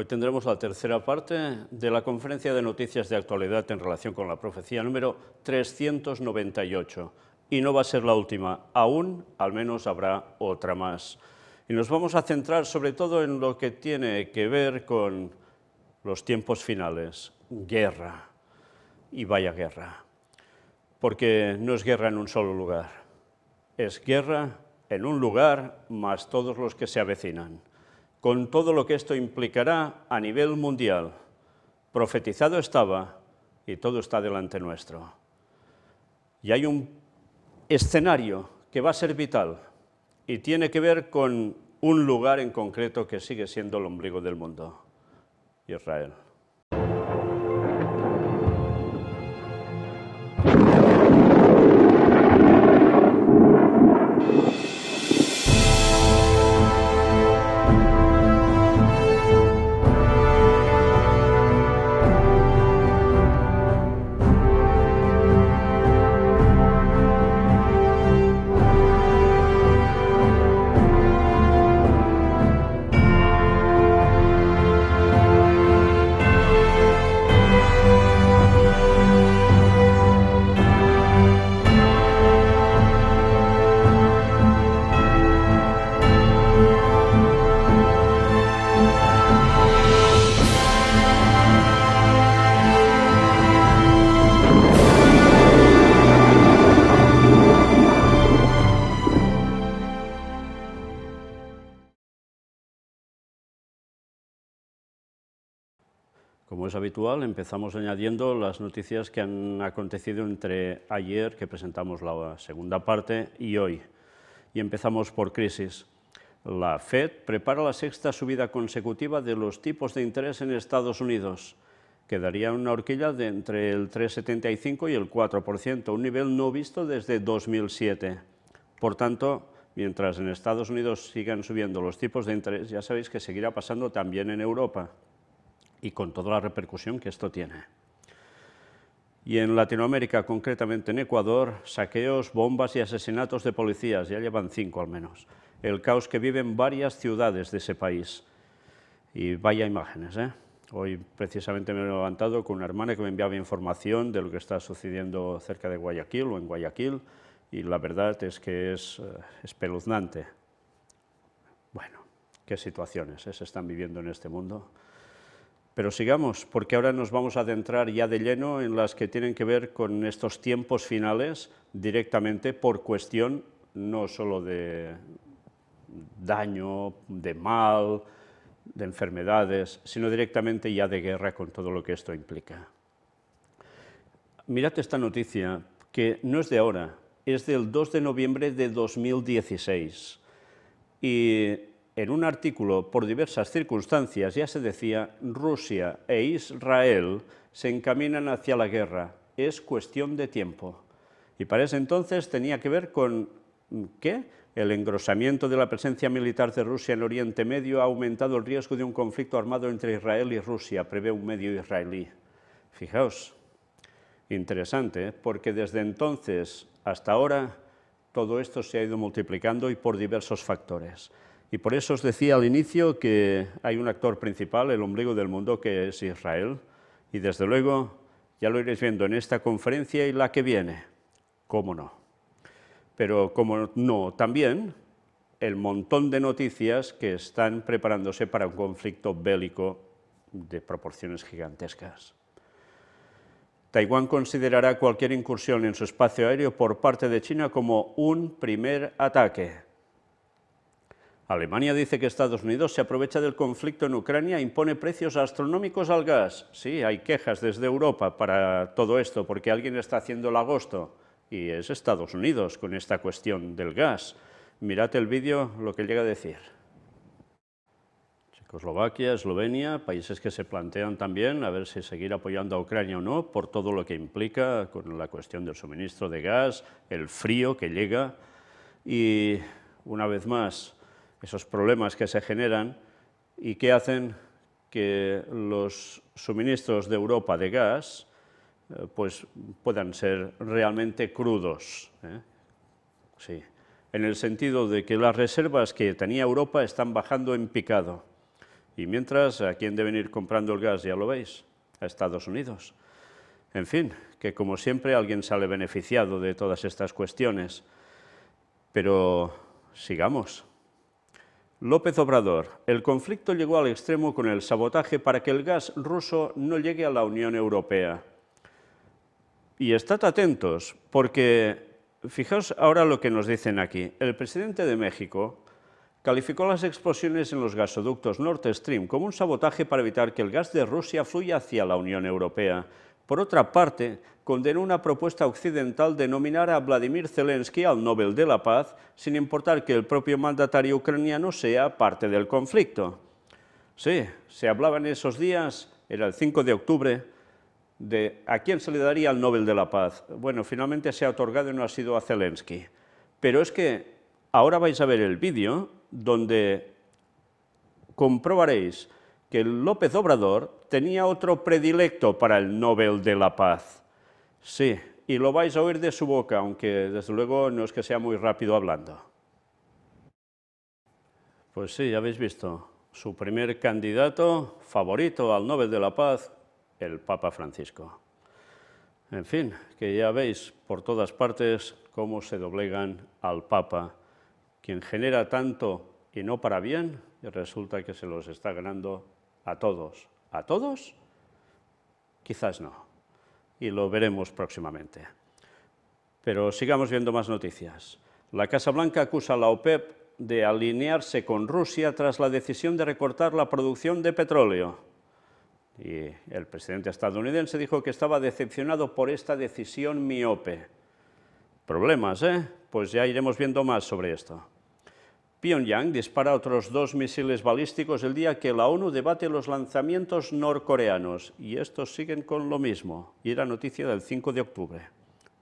Hoy tendremos la tercera parte de la conferencia de noticias de actualidad en relación con la profecía número 398. Y no va a ser la última, aún al menos habrá otra más. Y nos vamos a centrar sobre todo en lo que tiene que ver con los tiempos finales, guerra. Y vaya guerra. Porque no es guerra en un solo lugar, es guerra en un lugar más todos los que se avecinan con todo lo que esto implicará a nivel mundial. Profetizado estaba y todo está delante nuestro. Y hay un escenario que va a ser vital y tiene que ver con un lugar en concreto que sigue siendo el ombligo del mundo, Israel. habitual, empezamos añadiendo las noticias que han acontecido entre ayer, que presentamos la segunda parte, y hoy. Y empezamos por crisis. La Fed prepara la sexta subida consecutiva de los tipos de interés en Estados Unidos. Quedaría daría una horquilla de entre el 3,75 y el 4%, un nivel no visto desde 2007. Por tanto, mientras en Estados Unidos sigan subiendo los tipos de interés, ya sabéis que seguirá pasando también en Europa y con toda la repercusión que esto tiene. Y en Latinoamérica, concretamente en Ecuador, saqueos, bombas y asesinatos de policías, ya llevan cinco al menos. El caos que viven varias ciudades de ese país. Y vaya imágenes, ¿eh? Hoy precisamente me he levantado con una hermana que me enviaba información de lo que está sucediendo cerca de Guayaquil o en Guayaquil y la verdad es que es eh, espeluznante. Bueno, qué situaciones ¿eh? se están viviendo en este mundo. Pero sigamos, porque ahora nos vamos a adentrar ya de lleno en las que tienen que ver con estos tiempos finales directamente por cuestión no solo de daño, de mal, de enfermedades, sino directamente ya de guerra con todo lo que esto implica. Mirad esta noticia, que no es de ahora, es del 2 de noviembre de 2016. Y en un artículo por diversas circunstancias ya se decía, Rusia e Israel se encaminan hacia la guerra, es cuestión de tiempo. Y para ese entonces tenía que ver con mm, ¿qué? El engrosamiento de la presencia militar de Rusia en Oriente Medio ha aumentado el riesgo de un conflicto armado entre Israel y Rusia, prevé un medio israelí. Fijaos, interesante, ¿eh? porque desde entonces hasta ahora todo esto se ha ido multiplicando y por diversos factores. Y por eso os decía al inicio que hay un actor principal, el ombligo del mundo, que es Israel. Y desde luego ya lo iréis viendo en esta conferencia y la que viene. ¿Cómo no? Pero como no, también el montón de noticias que están preparándose para un conflicto bélico de proporciones gigantescas. Taiwán considerará cualquier incursión en su espacio aéreo por parte de China como un primer ataque Alemania dice que Estados Unidos se aprovecha del conflicto en Ucrania e impone precios astronómicos al gas. Sí, hay quejas desde Europa para todo esto, porque alguien está haciendo el agosto, y es Estados Unidos con esta cuestión del gas. Mirad el vídeo, lo que llega a decir. Checoslovaquia, Eslovenia, países que se plantean también a ver si seguir apoyando a Ucrania o no, por todo lo que implica con la cuestión del suministro de gas, el frío que llega, y una vez más, esos problemas que se generan y que hacen que los suministros de Europa de gas eh, pues puedan ser realmente crudos. ¿eh? Sí. En el sentido de que las reservas que tenía Europa están bajando en picado. Y mientras, ¿a quién deben ir comprando el gas? Ya lo veis, a Estados Unidos. En fin, que como siempre alguien sale beneficiado de todas estas cuestiones. Pero sigamos. López Obrador, el conflicto llegó al extremo con el sabotaje para que el gas ruso no llegue a la Unión Europea. Y estad atentos, porque fijaos ahora lo que nos dicen aquí. El presidente de México calificó las explosiones en los gasoductos Nord Stream como un sabotaje para evitar que el gas de Rusia fluya hacia la Unión Europea. Por otra parte, condenó una propuesta occidental de nominar a Vladimir Zelensky al Nobel de la Paz, sin importar que el propio mandatario ucraniano sea parte del conflicto. Sí, se hablaba en esos días, era el 5 de octubre, de a quién se le daría el Nobel de la Paz. Bueno, finalmente se ha otorgado y no ha sido a Zelensky. Pero es que ahora vais a ver el vídeo donde comprobaréis que López Obrador tenía otro predilecto para el Nobel de la Paz. Sí, y lo vais a oír de su boca, aunque desde luego no es que sea muy rápido hablando. Pues sí, ya habéis visto, su primer candidato favorito al Nobel de la Paz, el Papa Francisco. En fin, que ya veis por todas partes cómo se doblegan al Papa, quien genera tanto y no para bien, y resulta que se los está ganando a todos. ¿A todos? Quizás no. Y lo veremos próximamente. Pero sigamos viendo más noticias. La Casa Blanca acusa a la OPEP e de alinearse con Rusia tras la decisión de recortar la producción de petróleo. Y el presidente estadounidense dijo que estaba decepcionado por esta decisión miope. Problemas, ¿eh? Pues ya iremos viendo más sobre esto. Pyongyang dispara otros dos misiles balísticos el día que la ONU debate los lanzamientos norcoreanos y estos siguen con lo mismo. Y era noticia del 5 de octubre.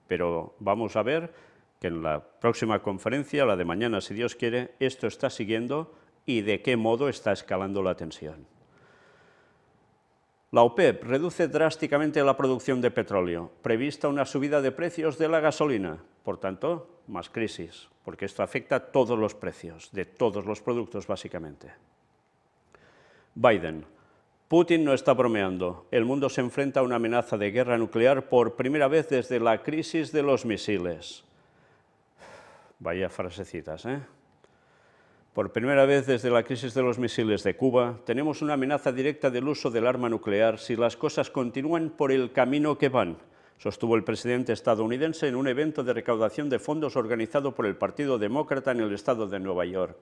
Pero vamos a ver que en la próxima conferencia, la de mañana si Dios quiere, esto está siguiendo y de qué modo está escalando la tensión. La OPEP reduce drásticamente la producción de petróleo, prevista una subida de precios de la gasolina, por tanto, más crisis porque esto afecta a todos los precios, de todos los productos básicamente. Biden. Putin no está bromeando. El mundo se enfrenta a una amenaza de guerra nuclear por primera vez desde la crisis de los misiles. Vaya frasecitas, ¿eh? Por primera vez desde la crisis de los misiles de Cuba, tenemos una amenaza directa del uso del arma nuclear si las cosas continúan por el camino que van sostuvo el presidente estadounidense en un evento de recaudación de fondos organizado por el Partido Demócrata en el estado de Nueva York.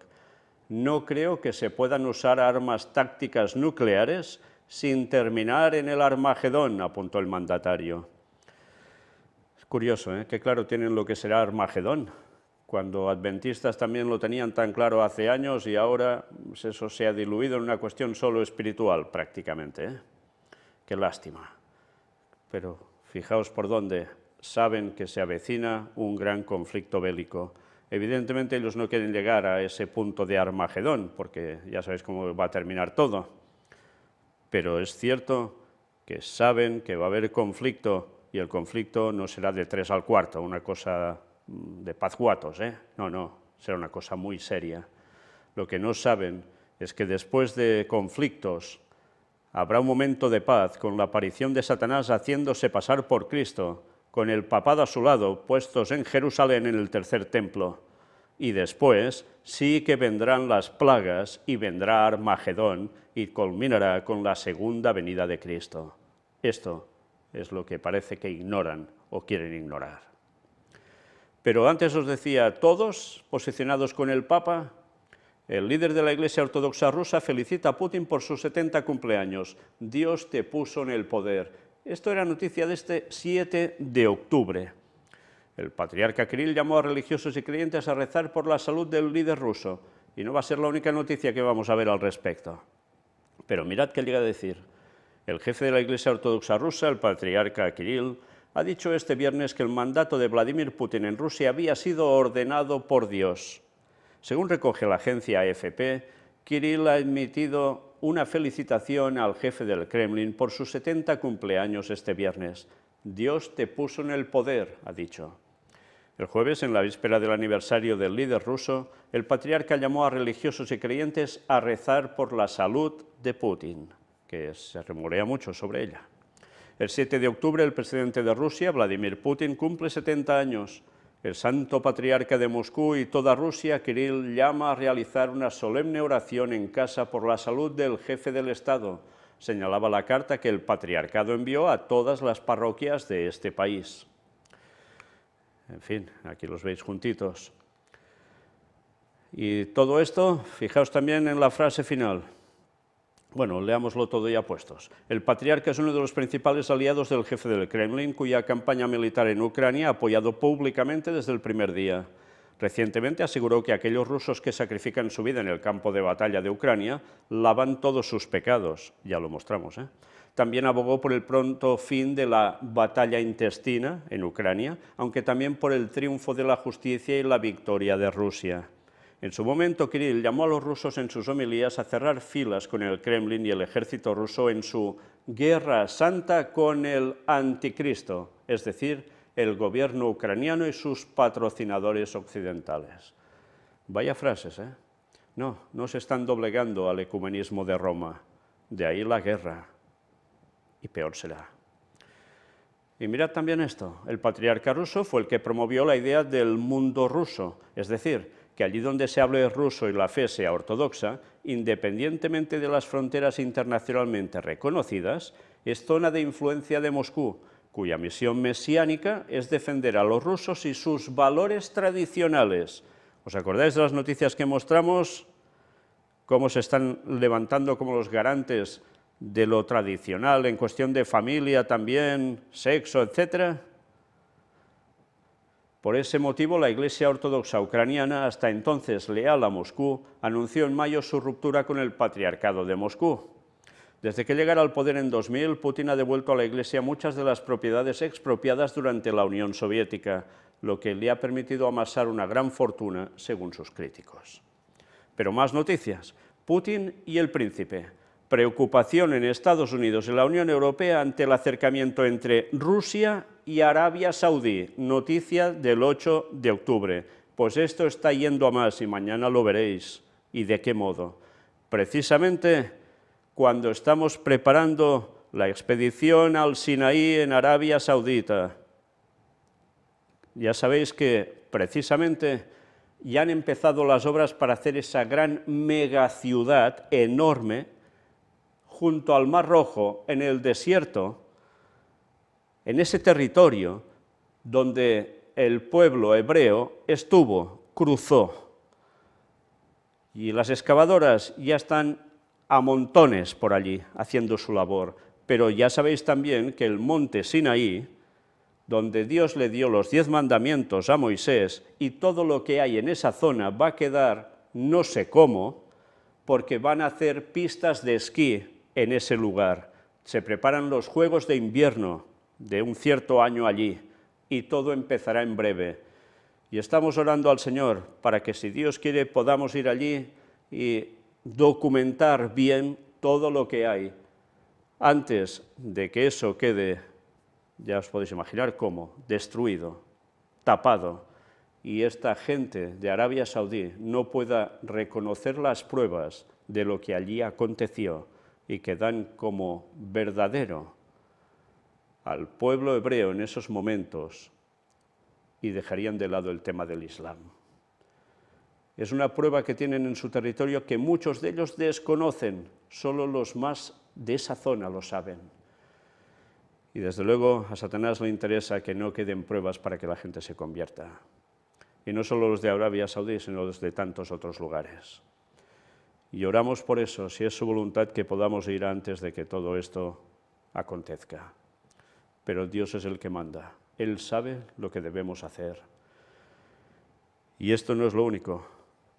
No creo que se puedan usar armas tácticas nucleares sin terminar en el Armagedón, apuntó el mandatario. Es curioso, ¿eh? que claro tienen lo que será Armagedón, cuando adventistas también lo tenían tan claro hace años y ahora pues eso se ha diluido en una cuestión solo espiritual prácticamente. ¿eh? Qué lástima. Pero Fijaos por dónde. Saben que se avecina un gran conflicto bélico. Evidentemente ellos no quieren llegar a ese punto de Armagedón, porque ya sabéis cómo va a terminar todo. Pero es cierto que saben que va a haber conflicto y el conflicto no será de tres al cuarto, una cosa mm, de pazguatos, ¿eh? No, no, será una cosa muy seria. Lo que no saben es que después de conflictos habrá un momento de paz con la aparición de Satanás haciéndose pasar por Cristo, con el papado a su lado, puestos en Jerusalén en el tercer templo. Y después sí que vendrán las plagas y vendrá Armagedón y culminará con la segunda venida de Cristo. Esto es lo que parece que ignoran o quieren ignorar. Pero antes os decía, todos posicionados con el Papa, el líder de la Iglesia Ortodoxa rusa felicita a Putin por sus 70 cumpleaños. Dios te puso en el poder. Esto era noticia de este 7 de octubre. El patriarca Kirill llamó a religiosos y creyentes a rezar por la salud del líder ruso. Y no va a ser la única noticia que vamos a ver al respecto. Pero mirad qué llega a decir. El jefe de la Iglesia Ortodoxa rusa, el patriarca Kirill, ha dicho este viernes que el mandato de Vladimir Putin en Rusia había sido ordenado por Dios. Según recoge la agencia AFP, Kirill ha emitido una felicitación al jefe del Kremlin por sus 70 cumpleaños este viernes. Dios te puso en el poder, ha dicho. El jueves, en la víspera del aniversario del líder ruso, el patriarca llamó a religiosos y creyentes a rezar por la salud de Putin, que se remorea mucho sobre ella. El 7 de octubre, el presidente de Rusia, Vladimir Putin, cumple 70 años. El santo patriarca de Moscú y toda Rusia, Kirill, llama a realizar una solemne oración en casa por la salud del jefe del Estado, señalaba la carta que el patriarcado envió a todas las parroquias de este país. En fin, aquí los veis juntitos. Y todo esto, fijaos también en la frase final, bueno, leámoslo todo ya puestos. El patriarca es uno de los principales aliados del jefe del Kremlin, cuya campaña militar en Ucrania ha apoyado públicamente desde el primer día. Recientemente aseguró que aquellos rusos que sacrifican su vida en el campo de batalla de Ucrania lavan todos sus pecados, ya lo mostramos. ¿eh? También abogó por el pronto fin de la batalla intestina en Ucrania, aunque también por el triunfo de la justicia y la victoria de Rusia. En su momento, Kirill llamó a los rusos en sus homilías a cerrar filas con el Kremlin y el ejército ruso en su guerra santa con el anticristo, es decir, el gobierno ucraniano y sus patrocinadores occidentales. Vaya frases, ¿eh? No, no se están doblegando al ecumenismo de Roma. De ahí la guerra. Y peor será. Y mirad también esto, el patriarca ruso fue el que promovió la idea del mundo ruso, es decir, que allí donde se hable ruso y la fe sea ortodoxa, independientemente de las fronteras internacionalmente reconocidas, es zona de influencia de Moscú, cuya misión mesiánica es defender a los rusos y sus valores tradicionales. ¿Os acordáis de las noticias que mostramos? Cómo se están levantando como los garantes de lo tradicional en cuestión de familia también, sexo, etcétera. Por ese motivo, la Iglesia Ortodoxa Ucraniana, hasta entonces leal a Moscú, anunció en mayo su ruptura con el Patriarcado de Moscú. Desde que llegara al poder en 2000, Putin ha devuelto a la Iglesia muchas de las propiedades expropiadas durante la Unión Soviética, lo que le ha permitido amasar una gran fortuna, según sus críticos. Pero más noticias. Putin y el príncipe. Preocupación en Estados Unidos y la Unión Europea ante el acercamiento entre Rusia y Arabia Saudí, noticia del 8 de octubre. Pues esto está yendo a más y mañana lo veréis. ¿Y de qué modo? Precisamente cuando estamos preparando la expedición al Sinaí en Arabia Saudita. Ya sabéis que precisamente ya han empezado las obras para hacer esa gran megaciudad enorme junto al Mar Rojo, en el desierto, en ese territorio donde el pueblo hebreo estuvo, cruzó. Y las excavadoras ya están a montones por allí haciendo su labor. Pero ya sabéis también que el monte Sinaí, donde Dios le dio los diez mandamientos a Moisés y todo lo que hay en esa zona va a quedar no sé cómo, porque van a hacer pistas de esquí en ese lugar. Se preparan los Juegos de Invierno de un cierto año allí, y todo empezará en breve. Y estamos orando al Señor para que si Dios quiere podamos ir allí y documentar bien todo lo que hay, antes de que eso quede, ya os podéis imaginar cómo, destruido, tapado, y esta gente de Arabia Saudí no pueda reconocer las pruebas de lo que allí aconteció y que dan como verdadero al pueblo hebreo en esos momentos y dejarían de lado el tema del Islam. Es una prueba que tienen en su territorio que muchos de ellos desconocen, solo los más de esa zona lo saben. Y desde luego a Satanás le interesa que no queden pruebas para que la gente se convierta. Y no solo los de Arabia Saudí, sino los de tantos otros lugares. Y oramos por eso, si es su voluntad, que podamos ir antes de que todo esto acontezca pero Dios es el que manda. Él sabe lo que debemos hacer. Y esto no es lo único,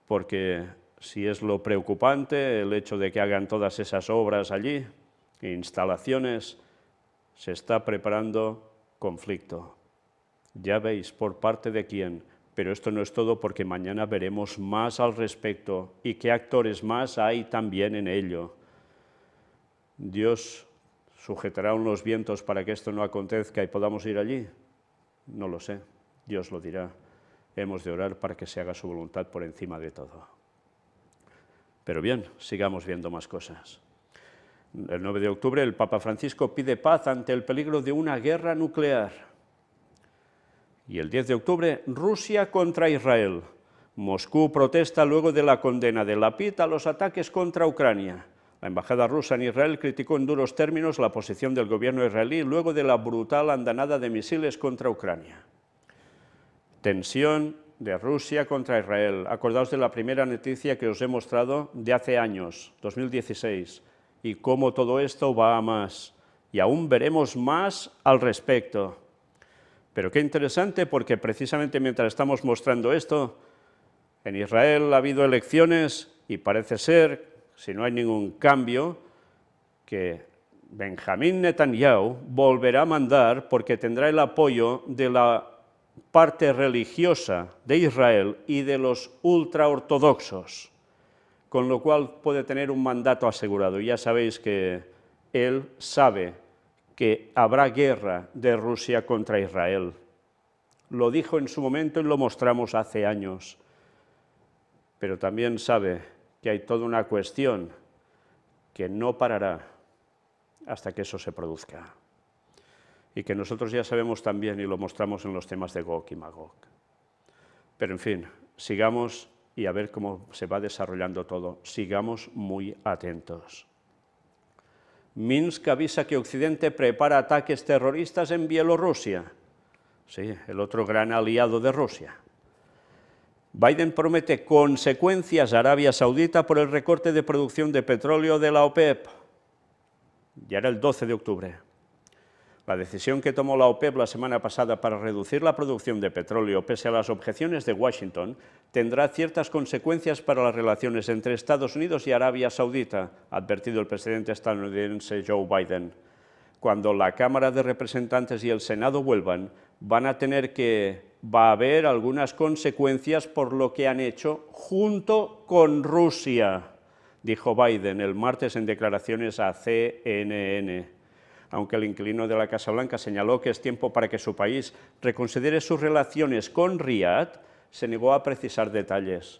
porque si es lo preocupante el hecho de que hagan todas esas obras allí, instalaciones, se está preparando conflicto. Ya veis por parte de quién, pero esto no es todo porque mañana veremos más al respecto y qué actores más hay también en ello. Dios ¿Sujetará unos vientos para que esto no acontezca y podamos ir allí? No lo sé, Dios lo dirá. Hemos de orar para que se haga su voluntad por encima de todo. Pero bien, sigamos viendo más cosas. El 9 de octubre el Papa Francisco pide paz ante el peligro de una guerra nuclear. Y el 10 de octubre, Rusia contra Israel. Moscú protesta luego de la condena de la a los ataques contra Ucrania. La embajada rusa en Israel criticó en duros términos la posición del gobierno israelí luego de la brutal andanada de misiles contra Ucrania. Tensión de Rusia contra Israel. Acordaos de la primera noticia que os he mostrado de hace años, 2016, y cómo todo esto va a más. Y aún veremos más al respecto. Pero qué interesante porque precisamente mientras estamos mostrando esto, en Israel ha habido elecciones y parece ser si no hay ningún cambio, que Benjamín Netanyahu volverá a mandar porque tendrá el apoyo de la parte religiosa de Israel y de los ultraortodoxos, con lo cual puede tener un mandato asegurado. Ya sabéis que él sabe que habrá guerra de Rusia contra Israel. Lo dijo en su momento y lo mostramos hace años, pero también sabe que hay toda una cuestión que no parará hasta que eso se produzca. Y que nosotros ya sabemos también y lo mostramos en los temas de Gog y Magog. Pero en fin, sigamos y a ver cómo se va desarrollando todo. Sigamos muy atentos. Minsk avisa que Occidente prepara ataques terroristas en Bielorrusia. Sí, el otro gran aliado de Rusia. Biden promete consecuencias a Arabia Saudita por el recorte de producción de petróleo de la OPEP. E ya era el 12 de octubre. La decisión que tomó la OPEP e la semana pasada para reducir la producción de petróleo, pese a las objeciones de Washington, tendrá ciertas consecuencias para las relaciones entre Estados Unidos y Arabia Saudita, ha advertido el presidente estadounidense Joe Biden. Cuando la Cámara de Representantes y el Senado vuelvan, van a tener que va a haber algunas consecuencias por lo que han hecho junto con Rusia, dijo Biden el martes en declaraciones a CNN. Aunque el inquilino de la Casa Blanca señaló que es tiempo para que su país reconsidere sus relaciones con Riyadh, se negó a precisar detalles.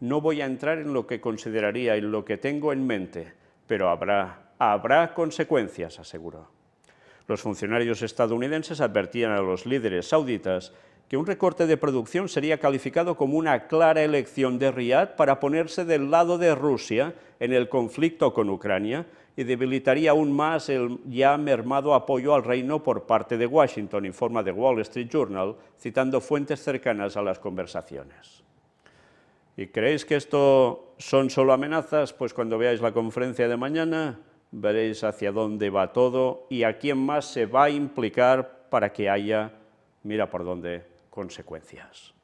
No voy a entrar en lo que consideraría y lo que tengo en mente, pero habrá, habrá consecuencias, aseguró. Los funcionarios estadounidenses advertían a los líderes sauditas que un recorte de producción sería calificado como una clara elección de Riyadh para ponerse del lado de Rusia en el conflicto con Ucrania y debilitaría aún más el ya mermado apoyo al reino por parte de Washington, informa de Wall Street Journal, citando fuentes cercanas a las conversaciones. ¿Y creéis que esto son solo amenazas? Pues cuando veáis la conferencia de mañana veréis hacia dónde va todo y a quién más se va a implicar para que haya, mira por dónde consecuencias.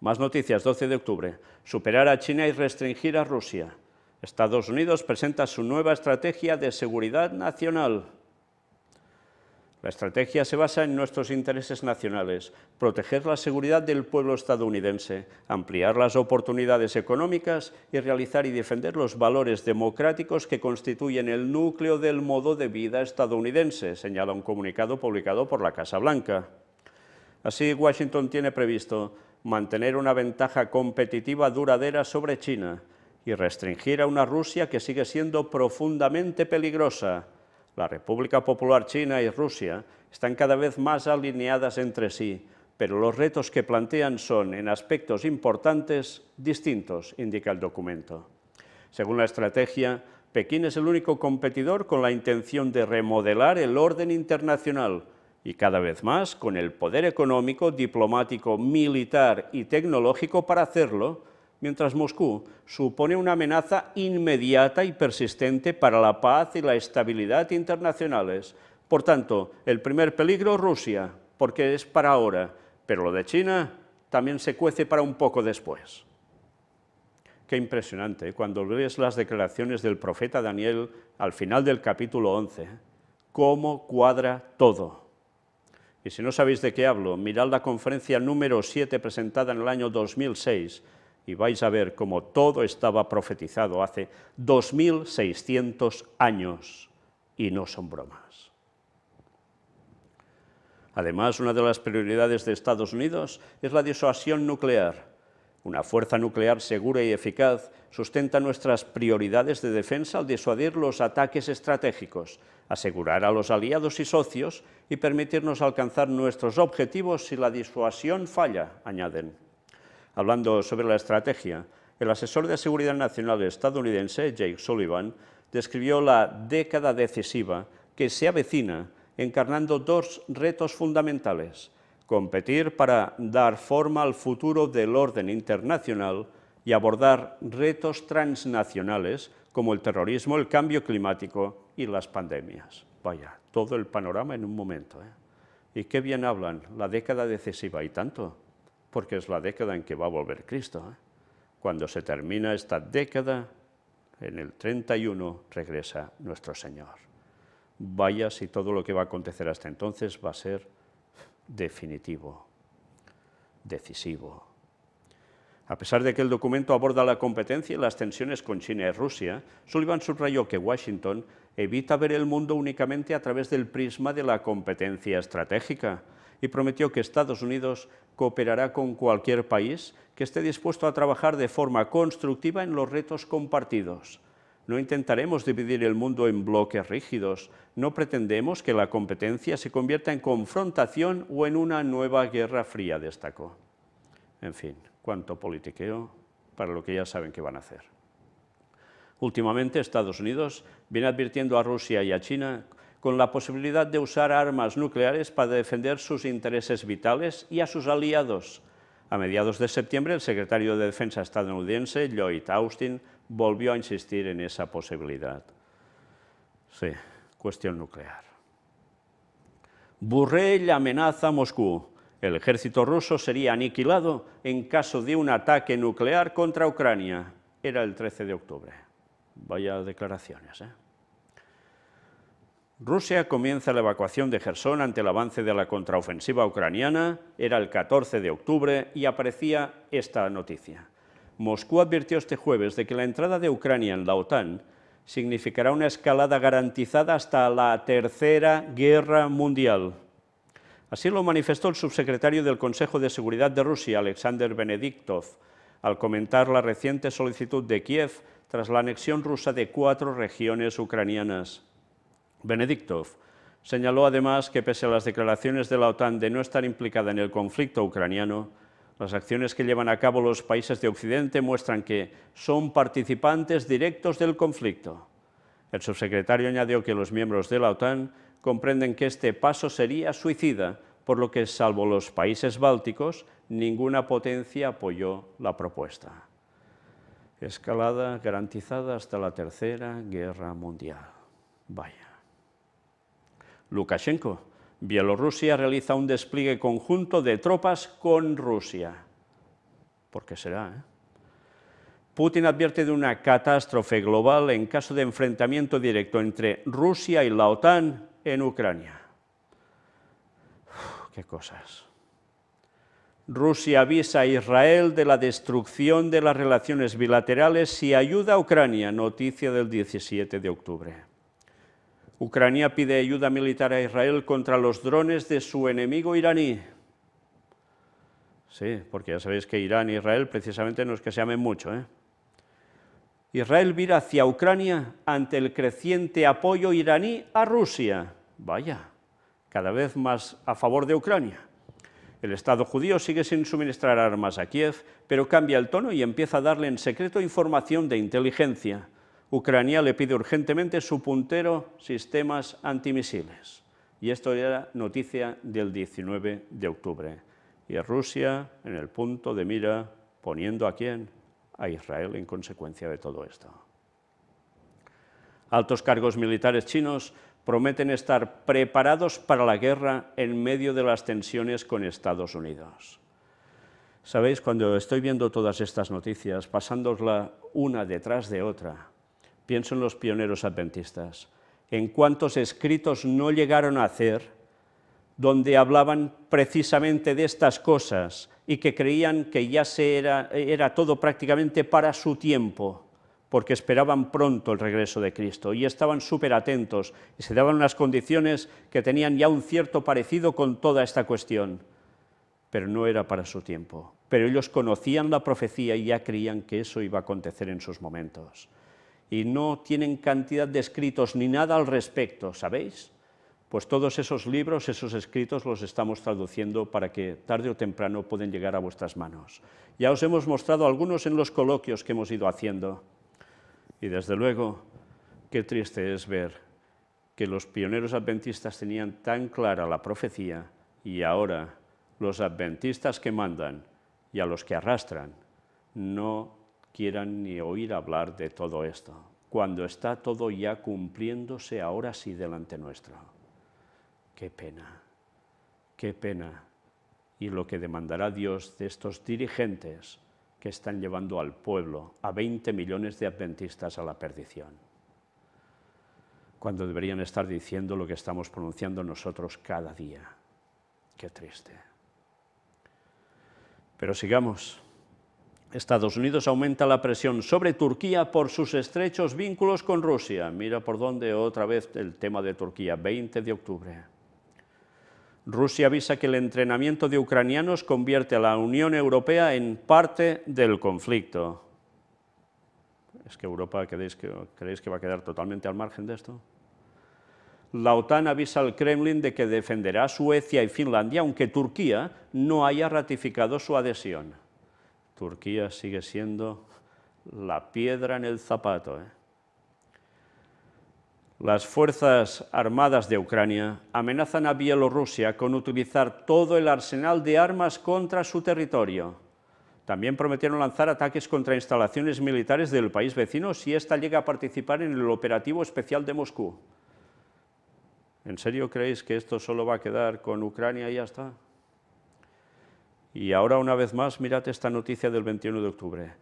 Más noticias, 12 de octubre. Superar a China y restringir a Rusia. Estados Unidos presenta su nueva estrategia de seguridad nacional. La estrategia se basa en nuestros intereses nacionales, proteger la seguridad del pueblo estadounidense, ampliar las oportunidades económicas y realizar y defender los valores democráticos que constituyen el núcleo del modo de vida estadounidense, señala un comunicado publicado por la Casa Blanca. Así, Washington tiene previsto mantener una ventaja competitiva duradera sobre China y restringir a una Rusia que sigue siendo profundamente peligrosa. La República Popular China y Rusia están cada vez más alineadas entre sí, pero los retos que plantean son, en aspectos importantes, distintos, indica el documento. Según la estrategia, Pekín es el único competidor con la intención de remodelar el orden internacional, y cada vez más con el poder económico, diplomático, militar y tecnológico para hacerlo, mientras Moscú supone una amenaza inmediata y persistente para la paz y la estabilidad internacionales. Por tanto, el primer peligro Rusia, porque es para ahora, pero lo de China también se cuece para un poco después. Qué impresionante ¿eh? cuando lees las declaraciones del profeta Daniel al final del capítulo 11. ¿eh? Cómo cuadra todo y si no sabéis de qué hablo, mirad la conferencia número 7 presentada en el año 2006 y vais a ver cómo todo estaba profetizado hace 2.600 años y no son bromas. Además, una de las prioridades de Estados Unidos es la disuasión nuclear una fuerza nuclear segura y eficaz sustenta nuestras prioridades de defensa al disuadir los ataques estratégicos, asegurar a los aliados y socios y permitirnos alcanzar nuestros objetivos si la disuasión falla, añaden. Hablando sobre la estrategia, el asesor de Seguridad Nacional estadounidense, Jake Sullivan, describió la década decisiva que se avecina encarnando dos retos fundamentales, competir para dar forma al futuro del orden internacional y abordar retos transnacionales como el terrorismo, el cambio climático y las pandemias. Vaya, todo el panorama en un momento. ¿eh? Y qué bien hablan, la década decisiva y tanto, porque es la década en que va a volver Cristo. ¿eh? Cuando se termina esta década, en el 31 regresa nuestro Señor. Vaya si todo lo que va a acontecer hasta entonces va a ser definitivo, decisivo. A pesar de que el documento aborda la competencia y las tensiones con China y Rusia, Sullivan subrayó que Washington evita ver el mundo únicamente a través del prisma de la competencia estratégica y prometió que Estados Unidos cooperará con cualquier país que esté dispuesto a trabajar de forma constructiva en los retos compartidos no intentaremos dividir el mundo en bloques rígidos, no pretendemos que la competencia se convierta en confrontación o en una nueva guerra fría, destacó. En fin, cuánto politiqueo para lo que ya saben que van a hacer. Últimamente Estados Unidos viene advirtiendo a Rusia y a China con la posibilidad de usar armas nucleares para defender sus intereses vitales y a sus aliados. A mediados de septiembre, el secretario de Defensa estadounidense, Lloyd Austin, volvió a insistir en esa posibilidad. Sí, cuestión nuclear. Burrell amenaza a Moscú. El ejército ruso sería aniquilado en caso de un ataque nuclear contra Ucrania. Era el 13 de octubre. Vaya declaraciones. ¿eh? Rusia comienza la evacuación de Gerson ante el avance de la contraofensiva ucraniana. Era el 14 de octubre y aparecía esta noticia. Moscú advirtió este jueves de que la entrada de Ucrania en la OTAN significará una escalada garantizada hasta la Tercera Guerra Mundial. Así lo manifestó el subsecretario del Consejo de Seguridad de Rusia, Alexander Benediktov, al comentar la reciente solicitud de Kiev tras la anexión rusa de cuatro regiones ucranianas. Benediktov señaló además que pese a las declaraciones de la OTAN de no estar implicada en el conflicto ucraniano, las acciones que llevan a cabo los países de Occidente muestran que son participantes directos del conflicto. El subsecretario añadió que los miembros de la OTAN comprenden que este paso sería suicida, por lo que, salvo los países bálticos, ninguna potencia apoyó la propuesta. Escalada garantizada hasta la Tercera Guerra Mundial. Vaya. Lukashenko Bielorrusia realiza un despliegue conjunto de tropas con Rusia. ¿Por qué será? Eh? Putin advierte de una catástrofe global en caso de enfrentamiento directo entre Rusia y la OTAN en Ucrania. ¡Qué cosas! Rusia avisa a Israel de la destrucción de las relaciones bilaterales si ayuda a Ucrania, noticia del 17 de octubre. Ucrania pide ayuda militar a Israel contra los drones de su enemigo iraní. Sí, porque ya sabéis que Irán e Israel precisamente no es que se amen mucho. ¿eh? Israel vira hacia Ucrania ante el creciente apoyo iraní a Rusia. Vaya, cada vez más a favor de Ucrania. El Estado judío sigue sin suministrar armas a Kiev, pero cambia el tono y empieza a darle en secreto información de inteligencia. Ucrania le pide urgentemente su puntero sistemas antimisiles. Y esto era noticia del 19 de octubre. Y Rusia en el punto de mira, poniendo a quién? A Israel en consecuencia de todo esto. Altos cargos militares chinos prometen estar preparados para la guerra en medio de las tensiones con Estados Unidos. Sabéis, cuando estoy viendo todas estas noticias, pasándosla una detrás de otra, Pienso en los pioneros adventistas, en cuantos escritos no llegaron a hacer donde hablaban precisamente de estas cosas y que creían que ya se era todo prácticamente para su tiempo, porque esperaban pronto el regreso de Cristo y estaban súper atentos y se daban unas condiciones que tenían ya un cierto parecido con toda esta cuestión, pero no era para su tiempo. Pero ellos conocían la profecía y ya creían que eso iba a acontecer en sus momentos y no tienen cantidad de escritos ni nada al respecto, ¿sabéis? Pues todos esos libros, esos escritos los estamos traduciendo para que tarde o temprano pueden llegar a vuestras manos. Ya os hemos mostrado algunos en los coloquios que hemos ido haciendo. Y desde luego, qué triste es ver que los pioneros adventistas tenían tan clara la profecía y ahora los adventistas que mandan y a los que arrastran no quieran ni oír hablar de todo esto, cuando está todo ya cumpliéndose ahora sí delante nuestro. Qué pena, qué pena. Y lo que demandará Dios de estos dirigentes que están llevando al pueblo, a 20 millones de adventistas, a la perdición. Cuando deberían estar diciendo lo que estamos pronunciando nosotros cada día. Qué triste. Pero sigamos. Estados Unidos aumenta la presión sobre Turquía por sus estrechos vínculos con Rusia. Mira por dónde otra vez el tema de Turquía, 20 de octubre. Rusia avisa que el entrenamiento de ucranianos convierte a la Unión Europea en parte del conflicto. ¿Es que Europa creéis que, creéis que va a quedar totalmente al margen de esto? La OTAN avisa al Kremlin de que defenderá a Suecia y Finlandia, aunque Turquía no haya ratificado su adhesión. Turquía sigue siendo la piedra en el zapato. ¿eh? Las Fuerzas Armadas de Ucrania amenazan a Bielorrusia con utilizar todo el arsenal de armas contra su territorio. También prometieron lanzar ataques contra instalaciones militares del país vecino si ésta llega a participar en el operativo especial de Moscú. ¿En serio creéis que esto solo va a quedar con Ucrania y ya está? Y ahora una vez más, mirad esta noticia del 21 de octubre.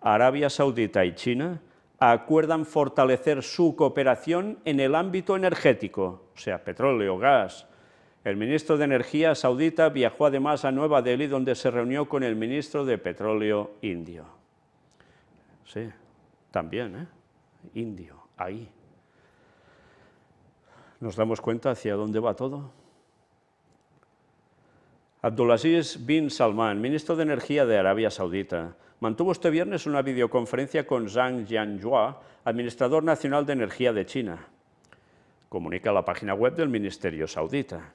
Arabia Saudita y China acuerdan fortalecer su cooperación en el ámbito energético, o sea, petróleo, gas. El ministro de Energía saudita viajó además a Nueva Delhi, donde se reunió con el ministro de Petróleo indio. Sí, también, ¿eh? Indio, ahí. ¿Nos damos cuenta hacia dónde va todo? Abdulaziz bin Salman, ministro de Energía de Arabia Saudita, mantuvo este viernes una videoconferencia con Zhang Jianhua, administrador nacional de energía de China. Comunica la página web del Ministerio Saudita.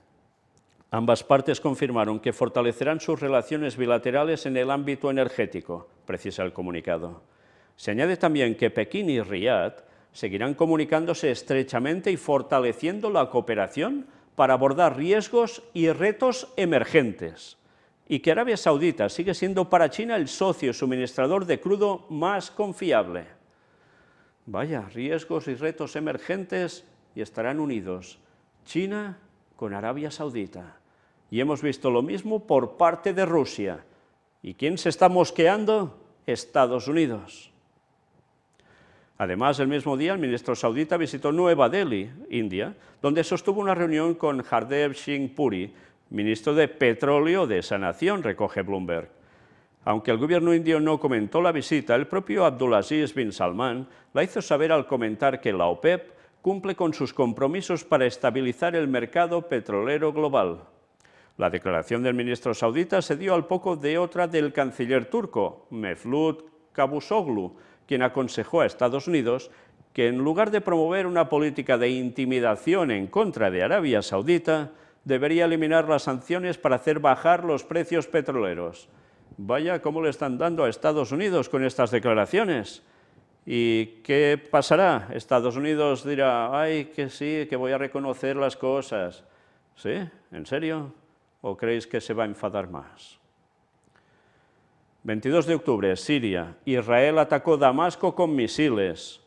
Ambas partes confirmaron que fortalecerán sus relaciones bilaterales en el ámbito energético, precisa el comunicado. Se añade también que Pekín y Riyadh seguirán comunicándose estrechamente y fortaleciendo la cooperación para abordar riesgos y retos emergentes y que Arabia Saudita sigue siendo para China el socio suministrador de crudo más confiable. Vaya, riesgos y retos emergentes y estarán unidos China con Arabia Saudita. Y hemos visto lo mismo por parte de Rusia. ¿Y quién se está mosqueando? Estados Unidos. Además, el mismo día, el ministro saudita visitó Nueva Delhi, India, donde sostuvo una reunión con Hardev Singh Puri, ministro de Petróleo de esa nación, recoge Bloomberg. Aunque el gobierno indio no comentó la visita, el propio Abdulaziz bin Salman la hizo saber al comentar que la OPEP cumple con sus compromisos para estabilizar el mercado petrolero global. La declaración del ministro saudita se dio al poco de otra del canciller turco, Mevlut Cavusoglu, quien aconsejó a Estados Unidos que en lugar de promover una política de intimidación en contra de Arabia Saudita, debería eliminar las sanciones para hacer bajar los precios petroleros. Vaya cómo le están dando a Estados Unidos con estas declaraciones. ¿Y qué pasará? Estados Unidos dirá, ay, que sí, que voy a reconocer las cosas. ¿Sí? ¿En serio? ¿O creéis que se va a enfadar más? 22 de octubre, Siria. Israel atacó Damasco con misiles.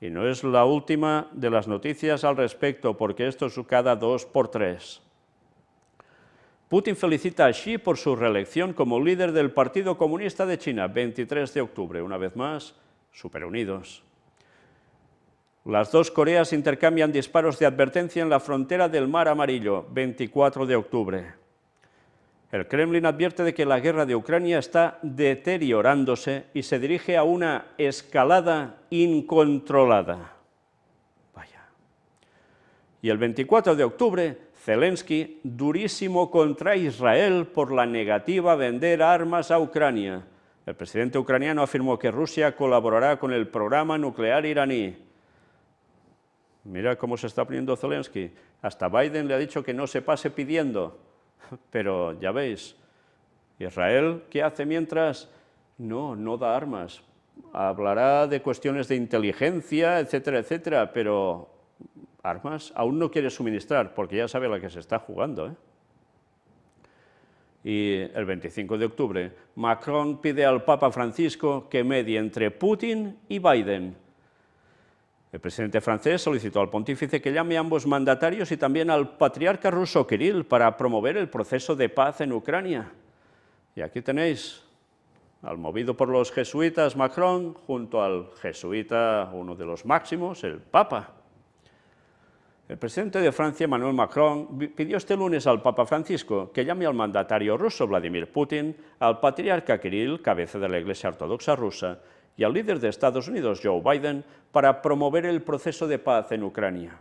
Y no es la última de las noticias al respecto, porque esto es cada dos por tres. Putin felicita a Xi por su reelección como líder del Partido Comunista de China, 23 de octubre. Una vez más, superunidos. Las dos Coreas intercambian disparos de advertencia en la frontera del Mar Amarillo, 24 de octubre. El Kremlin advierte de que la guerra de Ucrania está deteriorándose y se dirige a una escalada incontrolada. Vaya. Y el 24 de octubre, Zelensky, durísimo contra Israel por la negativa a vender armas a Ucrania. El presidente ucraniano afirmó que Rusia colaborará con el programa nuclear iraní. Mira cómo se está poniendo Zelensky. Hasta Biden le ha dicho que no se pase pidiendo. Pero ya veis, Israel, ¿qué hace mientras? No, no da armas. Hablará de cuestiones de inteligencia, etcétera, etcétera, pero armas aún no quiere suministrar porque ya sabe la que se está jugando. ¿eh? Y el 25 de octubre, Macron pide al Papa Francisco que medie entre Putin y Biden el presidente francés solicitó al pontífice que llame a ambos mandatarios y también al patriarca ruso Kirill para promover el proceso de paz en Ucrania. Y aquí tenéis al movido por los jesuitas Macron junto al jesuita, uno de los máximos, el Papa. El presidente de Francia, Emmanuel Macron, pidió este lunes al Papa Francisco que llame al mandatario ruso Vladimir Putin, al patriarca Kirill, cabeza de la Iglesia Ortodoxa rusa, y al líder de Estados Unidos, Joe Biden, para promover el proceso de paz en Ucrania.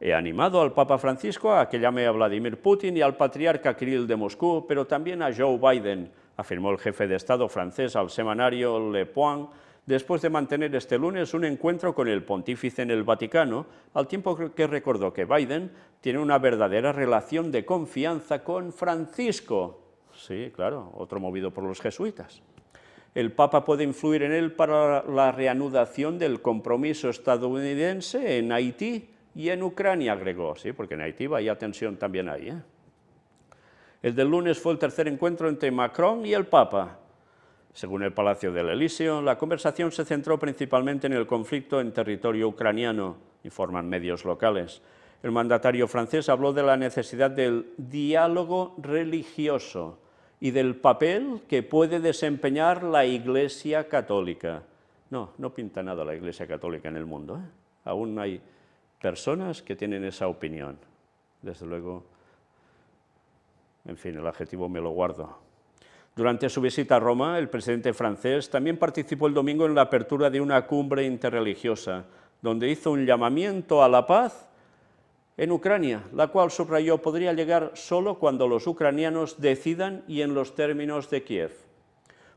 He animado al Papa Francisco a que llame a Vladimir Putin y al patriarca Kirill de Moscú, pero también a Joe Biden, afirmó el jefe de Estado francés al semanario Le Point, después de mantener este lunes un encuentro con el pontífice en el Vaticano, al tiempo que recordó que Biden tiene una verdadera relación de confianza con Francisco. Sí, claro, otro movido por los jesuitas el Papa puede influir en él para la reanudación del compromiso estadounidense en Haití y en Ucrania, agregó, ¿sí? porque en Haití hay tensión también ahí. ¿eh? El del lunes fue el tercer encuentro entre Macron y el Papa. Según el Palacio del Elíseo, la conversación se centró principalmente en el conflicto en territorio ucraniano, informan medios locales. El mandatario francés habló de la necesidad del diálogo religioso y del papel que puede desempeñar la Iglesia Católica. No, no pinta nada la Iglesia Católica en el mundo. ¿eh? Aún hay personas que tienen esa opinión. Desde luego, en fin, el adjetivo me lo guardo. Durante su visita a Roma, el presidente francés también participó el domingo en la apertura de una cumbre interreligiosa, donde hizo un llamamiento a la paz en Ucrania, la cual, subrayó, podría llegar solo cuando los ucranianos decidan y en los términos de Kiev.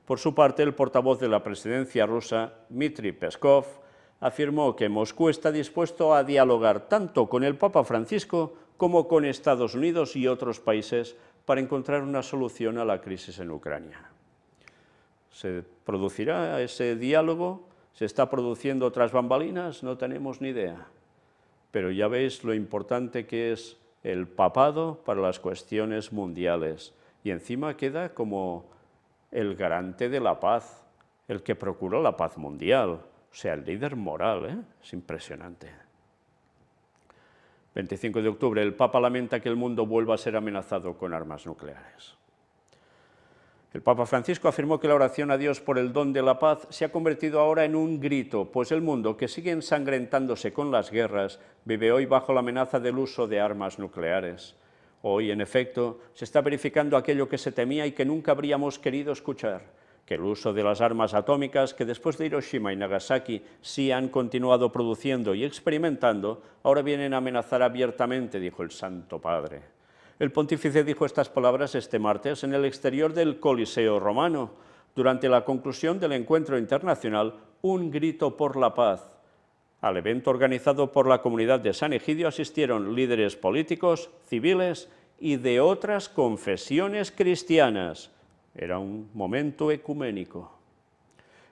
Por su parte, el portavoz de la presidencia rusa, Dmitry Peskov, afirmó que Moscú está dispuesto a dialogar tanto con el Papa Francisco como con Estados Unidos y otros países para encontrar una solución a la crisis en Ucrania. ¿Se producirá ese diálogo? ¿Se está produciendo otras bambalinas? No tenemos ni idea pero ya veis lo importante que es el papado para las cuestiones mundiales. Y encima queda como el garante de la paz, el que procura la paz mundial, o sea, el líder moral, ¿eh? es impresionante. 25 de octubre, el Papa lamenta que el mundo vuelva a ser amenazado con armas nucleares. El Papa Francisco afirmó que la oración a Dios por el don de la paz se ha convertido ahora en un grito, pues el mundo, que sigue ensangrentándose con las guerras, vive hoy bajo la amenaza del uso de armas nucleares. Hoy, en efecto, se está verificando aquello que se temía y que nunca habríamos querido escuchar, que el uso de las armas atómicas que después de Hiroshima y Nagasaki sí han continuado produciendo y experimentando, ahora vienen a amenazar abiertamente, dijo el Santo Padre. El pontífice dijo estas palabras este martes en el exterior del Coliseo romano, durante la conclusión del encuentro internacional Un grito por la paz. Al evento organizado por la comunidad de San Egidio asistieron líderes políticos, civiles y de otras confesiones cristianas. Era un momento ecuménico.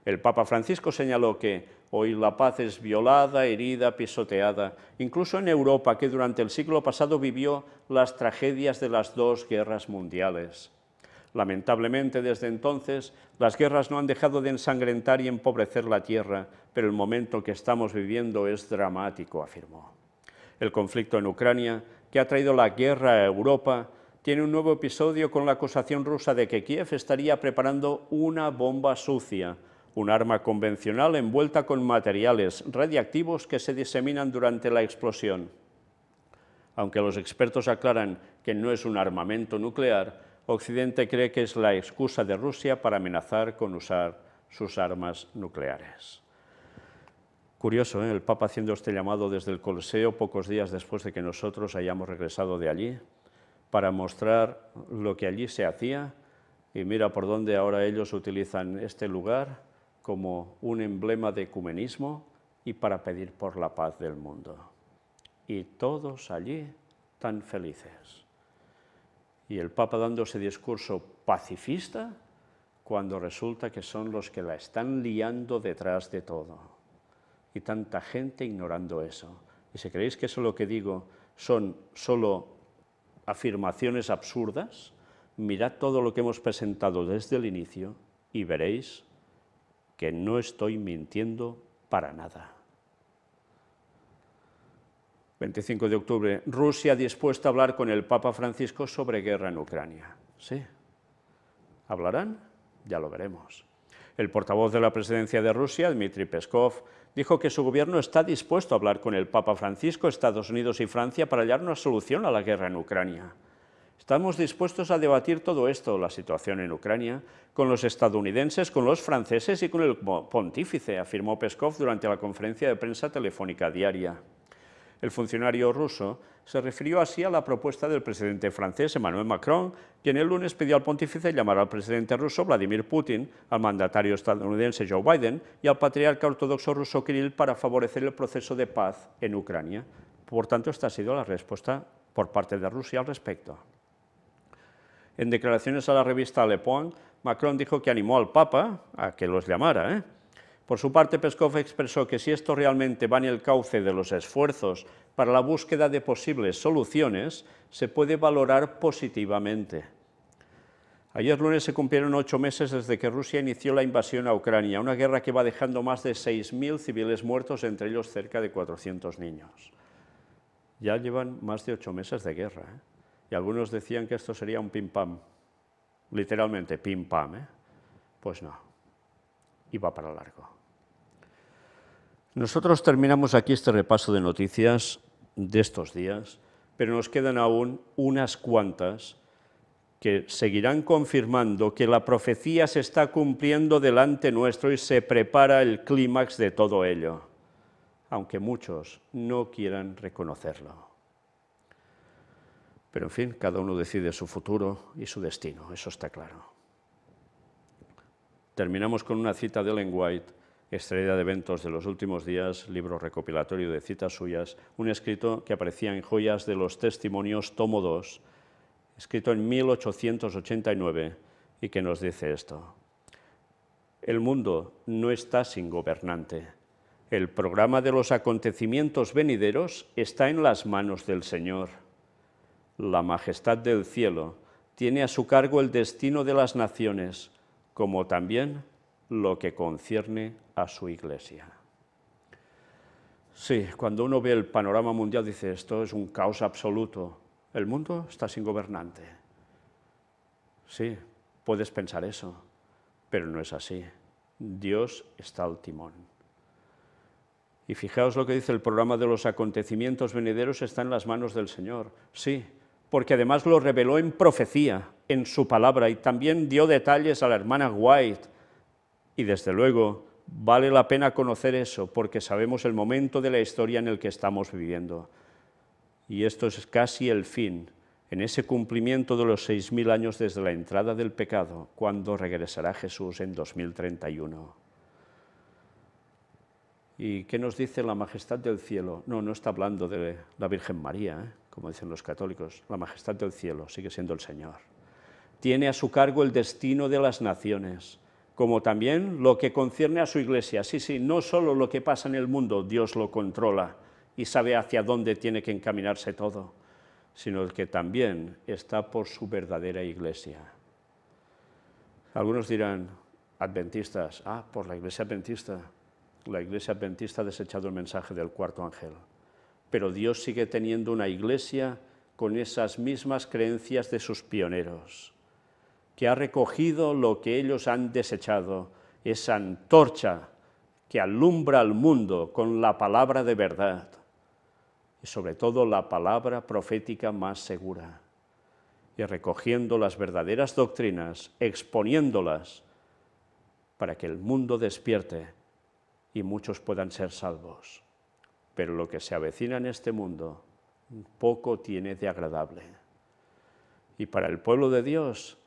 El Papa Francisco señaló que Hoy la paz es violada, herida, pisoteada, incluso en Europa, que durante el siglo pasado vivió las tragedias de las dos guerras mundiales. Lamentablemente, desde entonces, las guerras no han dejado de ensangrentar y empobrecer la tierra, pero el momento que estamos viviendo es dramático, afirmó. El conflicto en Ucrania, que ha traído la guerra a Europa, tiene un nuevo episodio con la acusación rusa de que Kiev estaría preparando una bomba sucia un arma convencional envuelta con materiales radiactivos que se diseminan durante la explosión. Aunque los expertos aclaran que no es un armamento nuclear, Occidente cree que es la excusa de Rusia para amenazar con usar sus armas nucleares. Curioso, ¿eh? el Papa haciendo este llamado desde el Coliseo pocos días después de que nosotros hayamos regresado de allí, para mostrar lo que allí se hacía, y mira por dónde ahora ellos utilizan este lugar como un emblema de ecumenismo y para pedir por la paz del mundo. Y todos allí tan felices. Y el Papa dando ese discurso pacifista cuando resulta que son los que la están liando detrás de todo. Y tanta gente ignorando eso. Y si creéis que eso lo que digo son solo afirmaciones absurdas, mirad todo lo que hemos presentado desde el inicio y veréis que no estoy mintiendo para nada. 25 de octubre, Rusia dispuesta a hablar con el Papa Francisco sobre guerra en Ucrania. Sí, hablarán, ya lo veremos. El portavoz de la presidencia de Rusia, Dmitry Peskov, dijo que su gobierno está dispuesto a hablar con el Papa Francisco, Estados Unidos y Francia para hallar una solución a la guerra en Ucrania. Estamos dispuestos a debatir todo esto, la situación en Ucrania, con los estadounidenses, con los franceses y con el pontífice, afirmó Peskov durante la conferencia de prensa telefónica diaria. El funcionario ruso se refirió así a la propuesta del presidente francés Emmanuel Macron, quien el lunes pidió al pontífice llamar al presidente ruso Vladimir Putin, al mandatario estadounidense Joe Biden y al patriarca ortodoxo ruso Kirill para favorecer el proceso de paz en Ucrania. Por tanto, esta ha sido la respuesta por parte de Rusia al respecto. En declaraciones a la revista Le Point, Macron dijo que animó al Papa a que los llamara. ¿eh? Por su parte, Peskov expresó que si esto realmente va en el cauce de los esfuerzos para la búsqueda de posibles soluciones, se puede valorar positivamente. Ayer lunes se cumplieron ocho meses desde que Rusia inició la invasión a Ucrania, una guerra que va dejando más de 6.000 civiles muertos, entre ellos cerca de 400 niños. Ya llevan más de ocho meses de guerra. ¿eh? Y algunos decían que esto sería un pim-pam, literalmente pim-pam. ¿eh? Pues no, iba para largo. Nosotros terminamos aquí este repaso de noticias de estos días, pero nos quedan aún unas cuantas que seguirán confirmando que la profecía se está cumpliendo delante nuestro y se prepara el clímax de todo ello, aunque muchos no quieran reconocerlo. Pero en fin, cada uno decide su futuro y su destino, eso está claro. Terminamos con una cita de Ellen White, estrella de eventos de los últimos días, libro recopilatorio de citas suyas, un escrito que aparecía en Joyas de los Testimonios, tomo 2, escrito en 1889, y que nos dice esto. El mundo no está sin gobernante. El programa de los acontecimientos venideros está en las manos del Señor la majestad del cielo, tiene a su cargo el destino de las naciones, como también lo que concierne a su iglesia. Sí, cuando uno ve el panorama mundial dice, esto es un caos absoluto, el mundo está sin gobernante. Sí, puedes pensar eso, pero no es así. Dios está al timón. Y fijaos lo que dice el programa de los acontecimientos venideros está en las manos del Señor. Sí, porque además lo reveló en profecía, en su palabra, y también dio detalles a la hermana White. Y desde luego vale la pena conocer eso, porque sabemos el momento de la historia en el que estamos viviendo. Y esto es casi el fin, en ese cumplimiento de los 6.000 años desde la entrada del pecado, cuando regresará Jesús en 2031. ¿Y qué nos dice la majestad del cielo? No, no está hablando de la Virgen María, ¿eh? como dicen los católicos. La majestad del cielo sigue siendo el Señor. Tiene a su cargo el destino de las naciones, como también lo que concierne a su iglesia. Sí, sí, no solo lo que pasa en el mundo, Dios lo controla y sabe hacia dónde tiene que encaminarse todo, sino que también está por su verdadera iglesia. Algunos dirán, adventistas, ah, por la iglesia adventista la iglesia adventista ha desechado el mensaje del cuarto ángel, pero Dios sigue teniendo una iglesia con esas mismas creencias de sus pioneros, que ha recogido lo que ellos han desechado, esa antorcha que alumbra al mundo con la palabra de verdad y sobre todo la palabra profética más segura, y recogiendo las verdaderas doctrinas, exponiéndolas para que el mundo despierte y muchos puedan ser salvos. Pero lo que se avecina en este mundo poco tiene de agradable. Y para el pueblo de Dios,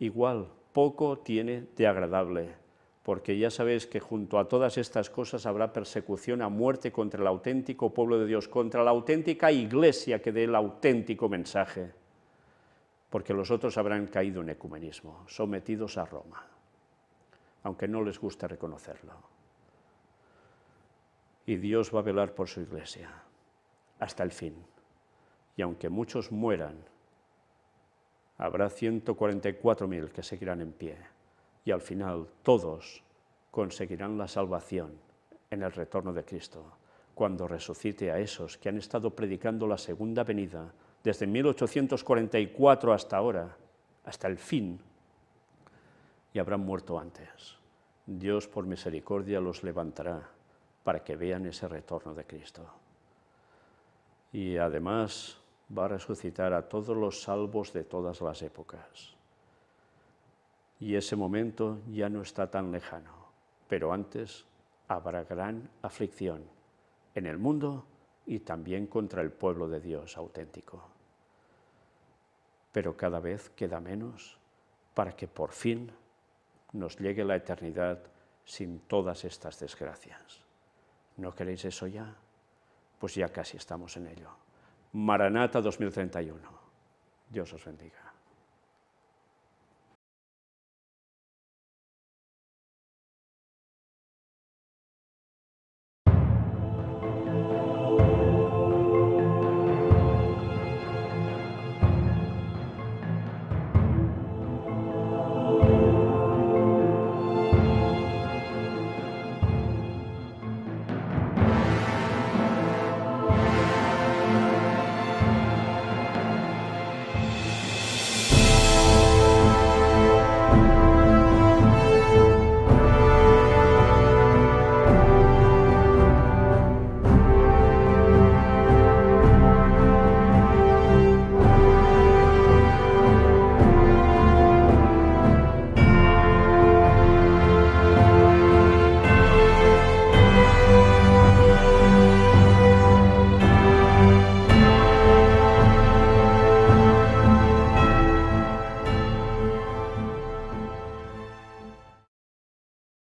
igual, poco tiene de agradable, porque ya sabéis que junto a todas estas cosas habrá persecución a muerte contra el auténtico pueblo de Dios, contra la auténtica iglesia que dé el auténtico mensaje, porque los otros habrán caído en ecumenismo, sometidos a Roma, aunque no les guste reconocerlo y Dios va a velar por su iglesia hasta el fin. Y aunque muchos mueran, habrá 144.000 que seguirán en pie y al final todos conseguirán la salvación en el retorno de Cristo, cuando resucite a esos que han estado predicando la segunda venida desde 1844 hasta ahora, hasta el fin, y habrán muerto antes. Dios por misericordia los levantará para que vean ese retorno de Cristo. Y además va a resucitar a todos los salvos de todas las épocas. Y ese momento ya no está tan lejano, pero antes habrá gran aflicción en el mundo y también contra el pueblo de Dios auténtico. Pero cada vez queda menos para que por fin nos llegue la eternidad sin todas estas desgracias. ¿No queréis eso ya? Pues ya casi estamos en ello. Maranata 2031. Dios os bendiga.